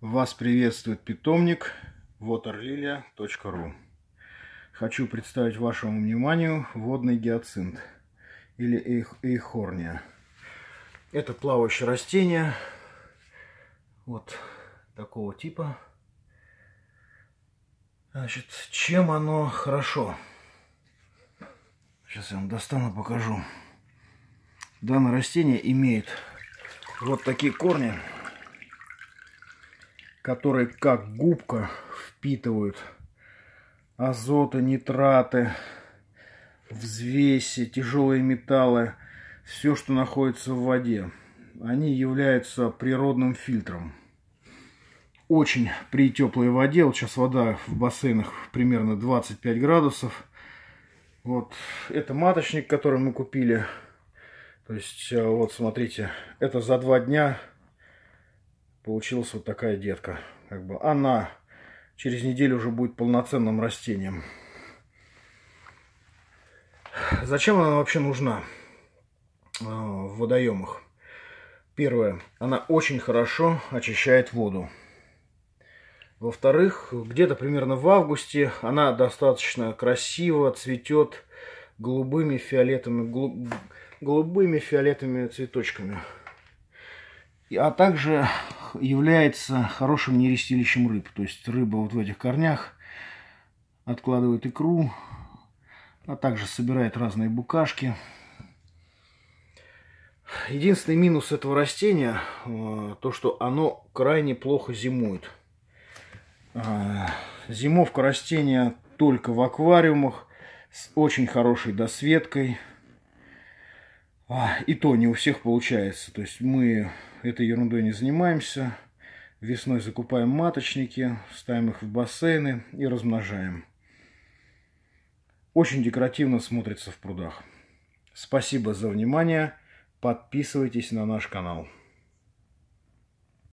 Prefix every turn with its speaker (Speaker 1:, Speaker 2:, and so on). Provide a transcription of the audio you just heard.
Speaker 1: Вас приветствует питомник waterlilia.ru Хочу представить вашему вниманию водный гиацинт или эйх, эйхорния. Это плавающее растение вот такого типа. Значит, чем оно хорошо? Сейчас я вам достану, покажу. Данное растение имеет вот такие корни которые как губка впитывают азоты, нитраты, взвеси, тяжелые металлы, все, что находится в воде. Они являются природным фильтром. Очень при теплой воде, вот сейчас вода в бассейнах примерно 25 градусов. Вот это маточник, который мы купили. То есть, э, вот смотрите, это за два дня получилась вот такая детка. Как бы она через неделю уже будет полноценным растением. Зачем она вообще нужна э, в водоемах? Первое, она очень хорошо очищает воду. Во-вторых, где-то примерно в августе она достаточно красиво цветет голубыми фиолетовыми, голубыми фиолетовыми цветочками. А также является хорошим нерестилищем рыб. То есть рыба вот в этих корнях откладывает икру, а также собирает разные букашки. Единственный минус этого растения, э, то что оно крайне плохо зимует. Э, зимовка растения только в аквариумах с очень хорошей досветкой – а, и то не у всех получается. То есть мы этой ерундой не занимаемся. Весной закупаем маточники, ставим их в бассейны и размножаем. Очень декоративно смотрится в прудах. Спасибо за внимание. Подписывайтесь на наш канал.